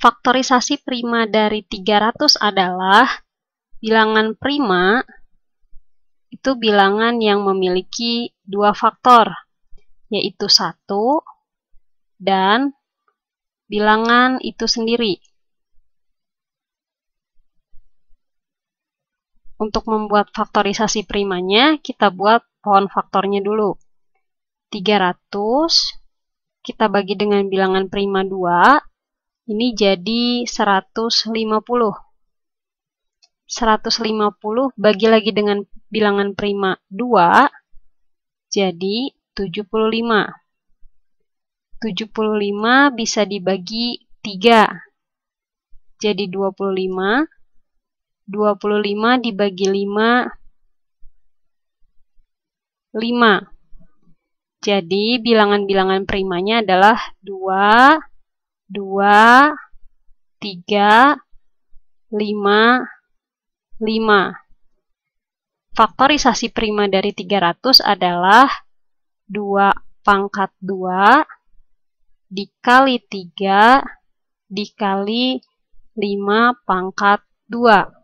Faktorisasi prima dari 300 adalah bilangan prima itu bilangan yang memiliki dua faktor, yaitu satu dan bilangan itu sendiri. Untuk membuat faktorisasi primanya, kita buat pohon faktornya dulu. 300 kita bagi dengan bilangan prima 2 ini jadi 150. 150 bagi lagi dengan bilangan prima 2, jadi 75. 75 bisa dibagi 3, jadi 25. 25 dibagi 5, 5. Jadi bilangan-bilangan primanya adalah 2, 2, 3, 5, 5. Faktorisasi prima dari 300 adalah 2 pangkat 2 dikali 3 dikali 5 pangkat 2.